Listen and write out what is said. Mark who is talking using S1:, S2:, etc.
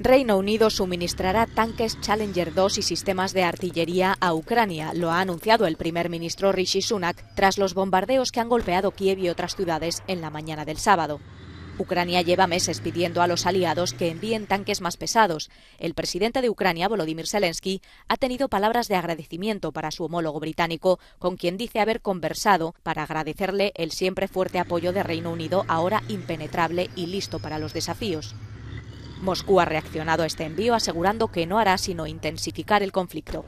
S1: Reino Unido suministrará tanques Challenger 2 y sistemas de artillería a Ucrania, lo ha anunciado el primer ministro Rishi Sunak tras los bombardeos que han golpeado Kiev y otras ciudades en la mañana del sábado. Ucrania lleva meses pidiendo a los aliados que envíen tanques más pesados. El presidente de Ucrania, Volodymyr Zelensky, ha tenido palabras de agradecimiento para su homólogo británico, con quien dice haber conversado para agradecerle el siempre fuerte apoyo de Reino Unido, ahora impenetrable y listo para los desafíos. Moscú ha reaccionado a este envío asegurando que no hará sino intensificar el conflicto.